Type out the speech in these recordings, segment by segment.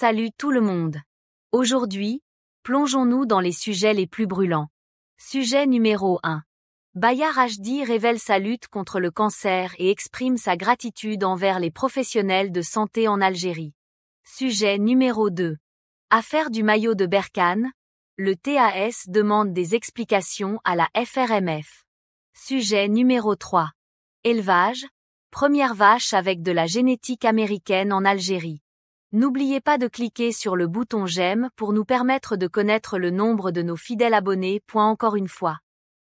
Salut tout le monde. Aujourd'hui, plongeons-nous dans les sujets les plus brûlants. Sujet numéro 1. Bayar Hd révèle sa lutte contre le cancer et exprime sa gratitude envers les professionnels de santé en Algérie. Sujet numéro 2. Affaire du maillot de Berkane. Le TAS demande des explications à la FRMF. Sujet numéro 3. Élevage. Première vache avec de la génétique américaine en Algérie. N'oubliez pas de cliquer sur le bouton j'aime pour nous permettre de connaître le nombre de nos fidèles abonnés. encore une fois.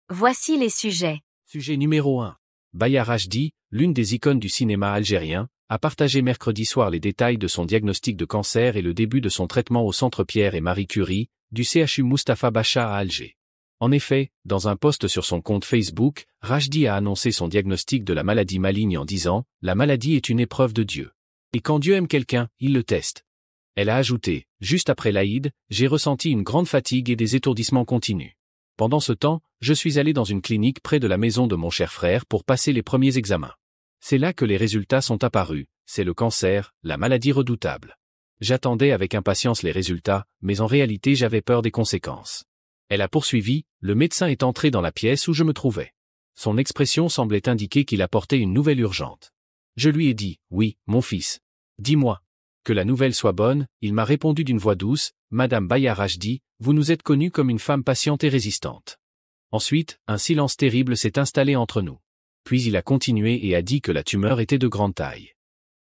Voici les sujets. Sujet numéro 1. Bayar Rajdi, l'une des icônes du cinéma algérien, a partagé mercredi soir les détails de son diagnostic de cancer et le début de son traitement au Centre Pierre et Marie Curie, du CHU Mustapha Bacha à Alger. En effet, dans un post sur son compte Facebook, Rajdi a annoncé son diagnostic de la maladie maligne en disant ⁇ La maladie est une épreuve de Dieu. Et quand Dieu aime quelqu'un, il le teste. Elle a ajouté, juste après l'Aïd, j'ai ressenti une grande fatigue et des étourdissements continus. Pendant ce temps, je suis allé dans une clinique près de la maison de mon cher frère pour passer les premiers examens. C'est là que les résultats sont apparus, c'est le cancer, la maladie redoutable. J'attendais avec impatience les résultats, mais en réalité j'avais peur des conséquences. Elle a poursuivi, le médecin est entré dans la pièce où je me trouvais. Son expression semblait indiquer qu'il apportait une nouvelle urgente. Je lui ai dit, oui, mon fils, Dis-moi. Que la nouvelle soit bonne, il m'a répondu d'une voix douce, Madame dit, vous nous êtes connue comme une femme patiente et résistante. Ensuite, un silence terrible s'est installé entre nous. Puis il a continué et a dit que la tumeur était de grande taille.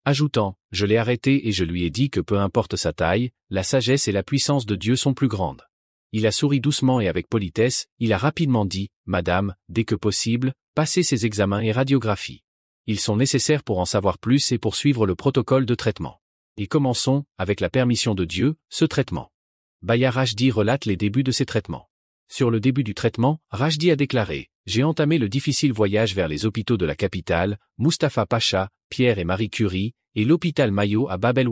Ajoutant, je l'ai arrêté et je lui ai dit que peu importe sa taille, la sagesse et la puissance de Dieu sont plus grandes. Il a souri doucement et avec politesse, il a rapidement dit, Madame, dès que possible, passez ces examens et radiographies ils sont nécessaires pour en savoir plus et pour suivre le protocole de traitement. Et commençons, avec la permission de Dieu, ce traitement. Bayar Rajdi relate les débuts de ces traitements. Sur le début du traitement, Rajdi a déclaré « J'ai entamé le difficile voyage vers les hôpitaux de la capitale, Mustapha Pacha, Pierre et Marie Curie, et l'hôpital Mayo à Bab el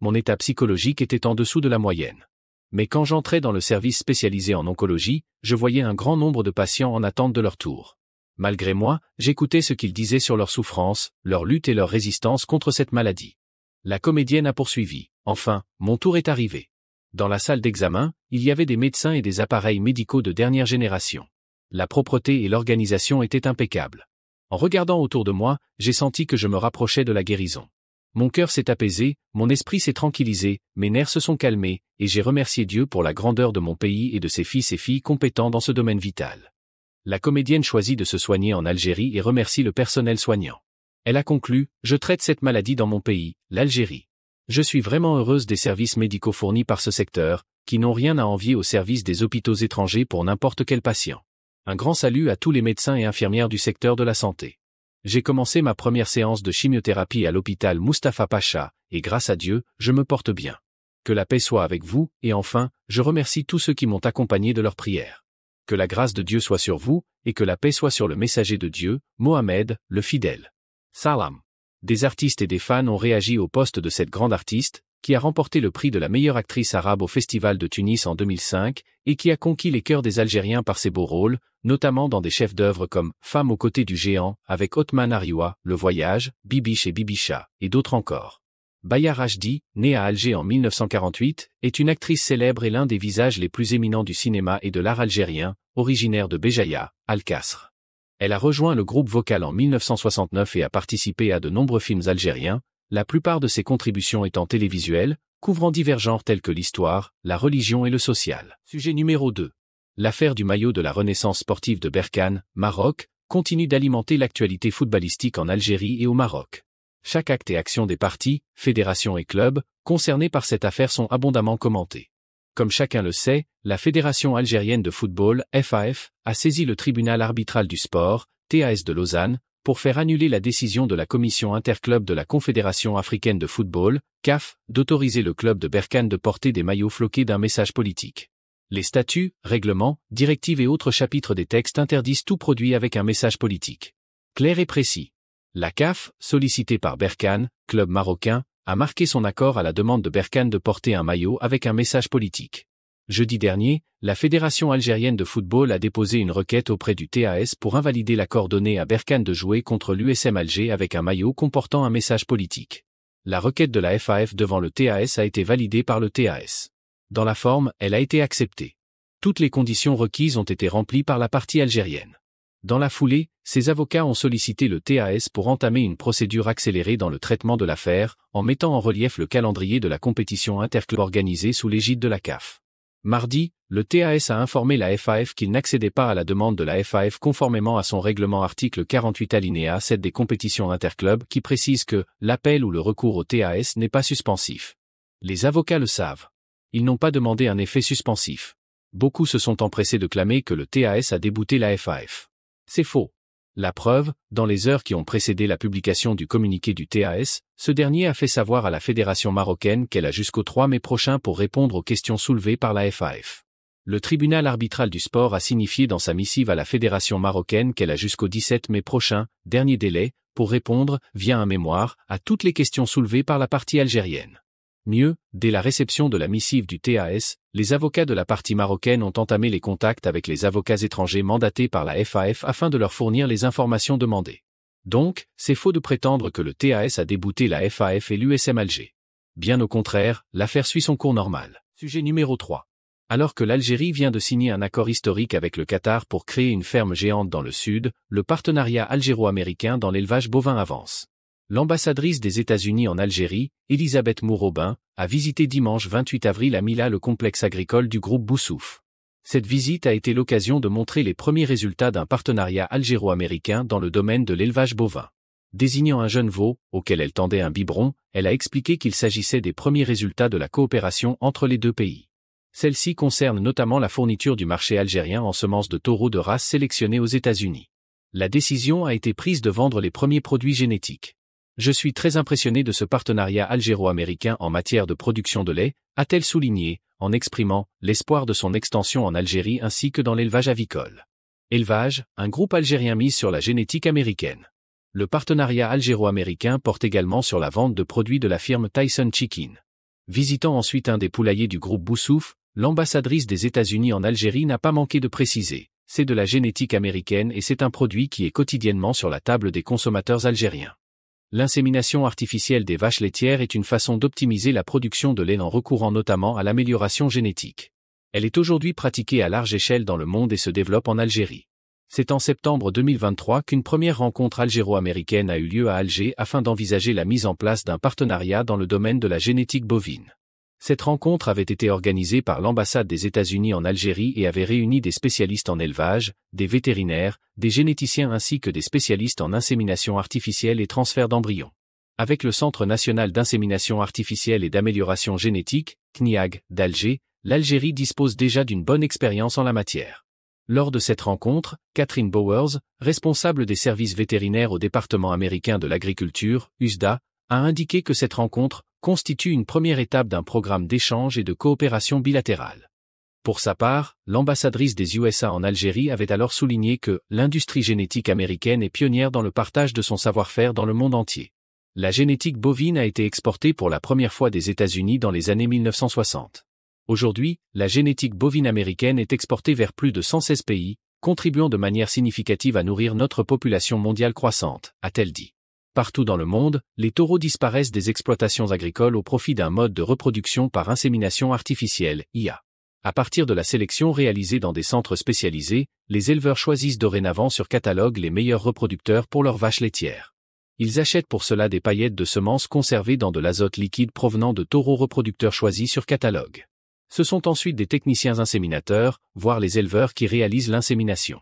Mon état psychologique était en dessous de la moyenne. Mais quand j'entrais dans le service spécialisé en oncologie, je voyais un grand nombre de patients en attente de leur tour. Malgré moi, j'écoutais ce qu'ils disaient sur leur souffrance, leur lutte et leur résistance contre cette maladie. La comédienne a poursuivi. Enfin, mon tour est arrivé. Dans la salle d'examen, il y avait des médecins et des appareils médicaux de dernière génération. La propreté et l'organisation étaient impeccables. En regardant autour de moi, j'ai senti que je me rapprochais de la guérison. Mon cœur s'est apaisé, mon esprit s'est tranquillisé, mes nerfs se sont calmés, et j'ai remercié Dieu pour la grandeur de mon pays et de ses fils et filles compétents dans ce domaine vital. La comédienne choisit de se soigner en Algérie et remercie le personnel soignant. Elle a conclu, Je traite cette maladie dans mon pays, l'Algérie. Je suis vraiment heureuse des services médicaux fournis par ce secteur, qui n'ont rien à envier aux services des hôpitaux étrangers pour n'importe quel patient. Un grand salut à tous les médecins et infirmières du secteur de la santé. J'ai commencé ma première séance de chimiothérapie à l'hôpital Mustapha Pacha, et grâce à Dieu, je me porte bien. Que la paix soit avec vous, et enfin, je remercie tous ceux qui m'ont accompagné de leurs prières que la grâce de Dieu soit sur vous, et que la paix soit sur le messager de Dieu, Mohamed, le fidèle. Salam. Des artistes et des fans ont réagi au poste de cette grande artiste, qui a remporté le prix de la meilleure actrice arabe au Festival de Tunis en 2005 et qui a conquis les cœurs des Algériens par ses beaux rôles, notamment dans des chefs-d'œuvre comme Femme aux côtés du géant avec Otman Arioua, Le Voyage, bibiche et Bibicha et d'autres encore. Bayar Rajdi, née à Alger en 1948, est une actrice célèbre et l'un des visages les plus éminents du cinéma et de l'art algérien, originaire de Béjaïa, qasr Elle a rejoint le groupe vocal en 1969 et a participé à de nombreux films algériens, la plupart de ses contributions étant télévisuelles, couvrant divers genres tels que l'histoire, la religion et le social. Sujet numéro 2. L'affaire du maillot de la renaissance sportive de Berkane, Maroc, continue d'alimenter l'actualité footballistique en Algérie et au Maroc. Chaque acte et action des partis, fédérations et clubs concernés par cette affaire sont abondamment commentés. Comme chacun le sait, la Fédération algérienne de football, FAF, a saisi le tribunal arbitral du sport, TAS de Lausanne, pour faire annuler la décision de la commission interclub de la Confédération africaine de football, CAF, d'autoriser le club de Berkane de porter des maillots floqués d'un message politique. Les statuts, règlements, directives et autres chapitres des textes interdisent tout produit avec un message politique. Clair et précis. La CAF, sollicitée par Berkane, club marocain, a marqué son accord à la demande de Berkane de porter un maillot avec un message politique. Jeudi dernier, la Fédération algérienne de football a déposé une requête auprès du TAS pour invalider l'accord donné à Berkane de jouer contre l'USM Alger avec un maillot comportant un message politique. La requête de la FAF devant le TAS a été validée par le TAS. Dans la forme, elle a été acceptée. Toutes les conditions requises ont été remplies par la partie algérienne. Dans la foulée, ses avocats ont sollicité le TAS pour entamer une procédure accélérée dans le traitement de l'affaire, en mettant en relief le calendrier de la compétition interclub organisée sous l'égide de la CAF. Mardi, le TAS a informé la FAF qu'il n'accédait pas à la demande de la FAF conformément à son règlement article 48 alinéa 7 des compétitions interclubs qui précise que l'appel ou le recours au TAS n'est pas suspensif. Les avocats le savent. Ils n'ont pas demandé un effet suspensif. Beaucoup se sont empressés de clamer que le TAS a débouté la FAF. C'est faux. La preuve, dans les heures qui ont précédé la publication du communiqué du TAS, ce dernier a fait savoir à la Fédération marocaine qu'elle a jusqu'au 3 mai prochain pour répondre aux questions soulevées par la FAF. Le tribunal arbitral du sport a signifié dans sa missive à la Fédération marocaine qu'elle a jusqu'au 17 mai prochain, dernier délai, pour répondre, via un mémoire, à toutes les questions soulevées par la partie algérienne. Mieux, dès la réception de la missive du TAS, les avocats de la partie marocaine ont entamé les contacts avec les avocats étrangers mandatés par la FAF afin de leur fournir les informations demandées. Donc, c'est faux de prétendre que le TAS a débouté la FAF et l'USM Alger. Bien au contraire, l'affaire suit son cours normal. Sujet numéro 3. Alors que l'Algérie vient de signer un accord historique avec le Qatar pour créer une ferme géante dans le sud, le partenariat algéro-américain dans l'élevage bovin avance. L'ambassadrice des États-Unis en Algérie, Elisabeth Mourobin, a visité dimanche 28 avril à Mila le complexe agricole du groupe Boussouf. Cette visite a été l'occasion de montrer les premiers résultats d'un partenariat algéro-américain dans le domaine de l'élevage bovin. Désignant un jeune veau, auquel elle tendait un biberon, elle a expliqué qu'il s'agissait des premiers résultats de la coopération entre les deux pays. Celle-ci concerne notamment la fourniture du marché algérien en semences de taureaux de race sélectionnées aux États-Unis. La décision a été prise de vendre les premiers produits génétiques. Je suis très impressionné de ce partenariat algéro-américain en matière de production de lait, a-t-elle souligné, en exprimant l'espoir de son extension en Algérie ainsi que dans l'élevage avicole. Élevage, un groupe algérien mis sur la génétique américaine. Le partenariat algéro-américain porte également sur la vente de produits de la firme Tyson Chicken. Visitant ensuite un des poulaillers du groupe Boussouf, l'ambassadrice des États-Unis en Algérie n'a pas manqué de préciser. C'est de la génétique américaine et c'est un produit qui est quotidiennement sur la table des consommateurs algériens. L'insémination artificielle des vaches laitières est une façon d'optimiser la production de lait en recourant notamment à l'amélioration génétique. Elle est aujourd'hui pratiquée à large échelle dans le monde et se développe en Algérie. C'est en septembre 2023 qu'une première rencontre algéro-américaine a eu lieu à Alger afin d'envisager la mise en place d'un partenariat dans le domaine de la génétique bovine. Cette rencontre avait été organisée par l'ambassade des États-Unis en Algérie et avait réuni des spécialistes en élevage, des vétérinaires, des généticiens ainsi que des spécialistes en insémination artificielle et transfert d'embryons. Avec le Centre national d'insémination artificielle et d'amélioration génétique, CNIAG, d'Alger, l'Algérie dispose déjà d'une bonne expérience en la matière. Lors de cette rencontre, Catherine Bowers, responsable des services vétérinaires au département américain de l'agriculture, USDA, a indiqué que cette rencontre constitue une première étape d'un programme d'échange et de coopération bilatérale. Pour sa part, l'ambassadrice des USA en Algérie avait alors souligné que l'industrie génétique américaine est pionnière dans le partage de son savoir-faire dans le monde entier. La génétique bovine a été exportée pour la première fois des États-Unis dans les années 1960. Aujourd'hui, la génétique bovine américaine est exportée vers plus de 116 pays, contribuant de manière significative à nourrir notre population mondiale croissante, a-t-elle dit. Partout dans le monde, les taureaux disparaissent des exploitations agricoles au profit d'un mode de reproduction par insémination artificielle, IA. À partir de la sélection réalisée dans des centres spécialisés, les éleveurs choisissent dorénavant sur catalogue les meilleurs reproducteurs pour leurs vaches laitières. Ils achètent pour cela des paillettes de semences conservées dans de l'azote liquide provenant de taureaux reproducteurs choisis sur catalogue. Ce sont ensuite des techniciens inséminateurs, voire les éleveurs qui réalisent l'insémination.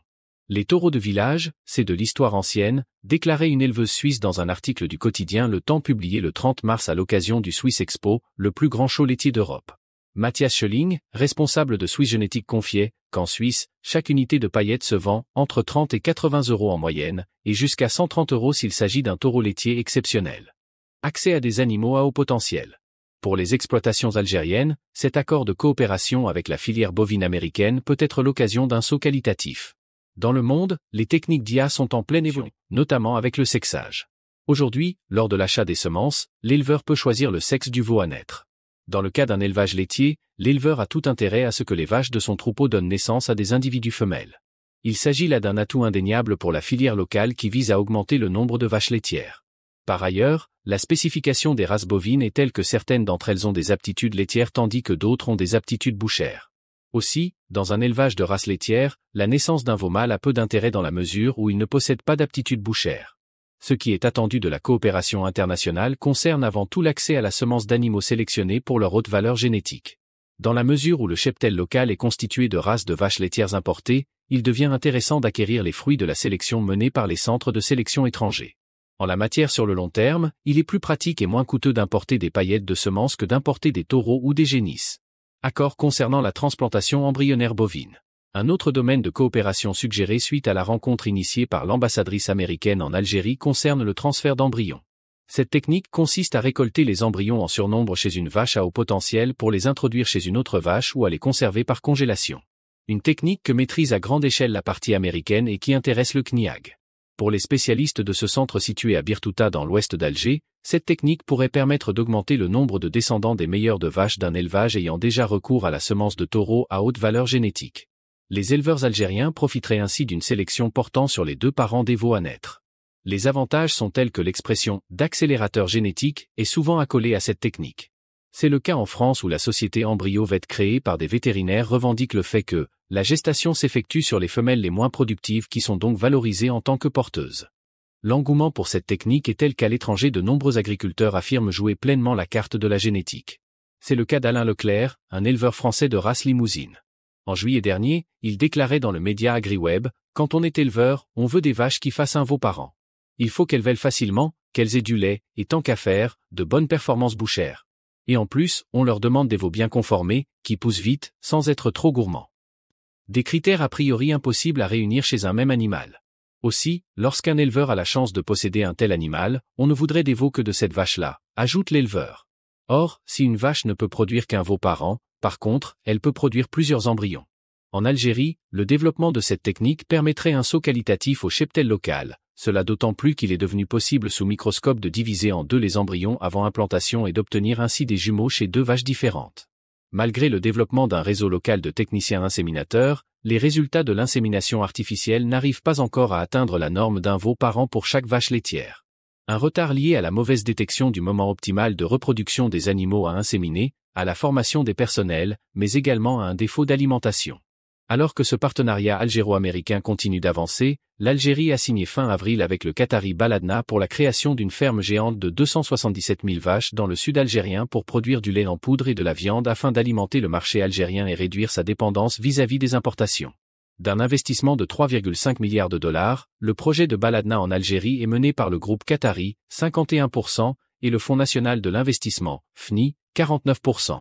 Les taureaux de village, c'est de l'histoire ancienne, déclarait une éleveuse suisse dans un article du quotidien Le Temps publié le 30 mars à l'occasion du Swiss Expo, le plus grand show laitier d'Europe. Mathias Schelling, responsable de Swiss Genetics confiait qu'en Suisse, chaque unité de paillettes se vend entre 30 et 80 euros en moyenne, et jusqu'à 130 euros s'il s'agit d'un taureau laitier exceptionnel. Accès à des animaux à haut potentiel. Pour les exploitations algériennes, cet accord de coopération avec la filière bovine américaine peut être l'occasion d'un saut qualitatif. Dans le monde, les techniques d'IA sont en pleine évolution, notamment avec le sexage. Aujourd'hui, lors de l'achat des semences, l'éleveur peut choisir le sexe du veau à naître. Dans le cas d'un élevage laitier, l'éleveur a tout intérêt à ce que les vaches de son troupeau donnent naissance à des individus femelles. Il s'agit là d'un atout indéniable pour la filière locale qui vise à augmenter le nombre de vaches laitières. Par ailleurs, la spécification des races bovines est telle que certaines d'entre elles ont des aptitudes laitières tandis que d'autres ont des aptitudes bouchères. Aussi, dans un élevage de race laitière, la naissance d'un veau mâle a peu d'intérêt dans la mesure où il ne possède pas d'aptitude bouchère. Ce qui est attendu de la coopération internationale concerne avant tout l'accès à la semence d'animaux sélectionnés pour leur haute valeur génétique. Dans la mesure où le cheptel local est constitué de races de vaches laitières importées, il devient intéressant d'acquérir les fruits de la sélection menée par les centres de sélection étrangers. En la matière sur le long terme, il est plus pratique et moins coûteux d'importer des paillettes de semences que d'importer des taureaux ou des génisses. Accord concernant la transplantation embryonnaire bovine. Un autre domaine de coopération suggéré suite à la rencontre initiée par l'ambassadrice américaine en Algérie concerne le transfert d'embryons. Cette technique consiste à récolter les embryons en surnombre chez une vache à haut potentiel pour les introduire chez une autre vache ou à les conserver par congélation. Une technique que maîtrise à grande échelle la partie américaine et qui intéresse le CNIAG. Pour les spécialistes de ce centre situé à Birtouta dans l'ouest d'Alger, cette technique pourrait permettre d'augmenter le nombre de descendants des meilleurs de vaches d'un élevage ayant déjà recours à la semence de taureaux à haute valeur génétique. Les éleveurs algériens profiteraient ainsi d'une sélection portant sur les deux parents des veaux à naître. Les avantages sont tels que l'expression d'accélérateur génétique est souvent accolée à cette technique. C'est le cas en France où la société Embryo Vet créée par des vétérinaires revendique le fait que, la gestation s'effectue sur les femelles les moins productives qui sont donc valorisées en tant que porteuses. L'engouement pour cette technique est tel qu'à l'étranger de nombreux agriculteurs affirment jouer pleinement la carte de la génétique. C'est le cas d'Alain Leclerc, un éleveur français de race limousine. En juillet dernier, il déclarait dans le média AgriWeb, Quand on est éleveur, on veut des vaches qui fassent un veau par an. Il faut qu'elles veillent facilement, qu'elles aient du lait, et tant qu'à faire, de bonnes performances bouchères. Et en plus, on leur demande des veaux bien conformés, qui poussent vite, sans être trop gourmands. Des critères a priori impossibles à réunir chez un même animal. Aussi, lorsqu'un éleveur a la chance de posséder un tel animal, on ne voudrait des veaux que de cette vache-là, ajoute l'éleveur. Or, si une vache ne peut produire qu'un veau par an, par contre, elle peut produire plusieurs embryons. En Algérie, le développement de cette technique permettrait un saut qualitatif au cheptel local, cela d'autant plus qu'il est devenu possible sous microscope de diviser en deux les embryons avant implantation et d'obtenir ainsi des jumeaux chez deux vaches différentes malgré le développement d'un réseau local de techniciens inséminateurs, les résultats de l'insémination artificielle n'arrivent pas encore à atteindre la norme d'un veau par an pour chaque vache laitière. Un retard lié à la mauvaise détection du moment optimal de reproduction des animaux à inséminer, à la formation des personnels, mais également à un défaut d'alimentation. Alors que ce partenariat algéro-américain continue d'avancer, l'Algérie a signé fin avril avec le Qatari Baladna pour la création d'une ferme géante de 277 000 vaches dans le sud algérien pour produire du lait en poudre et de la viande afin d'alimenter le marché algérien et réduire sa dépendance vis-à-vis des importations. D'un investissement de 3,5 milliards de dollars, le projet de Baladna en Algérie est mené par le groupe Qatari, 51%, et le Fonds national de l'investissement, FNI, 49%.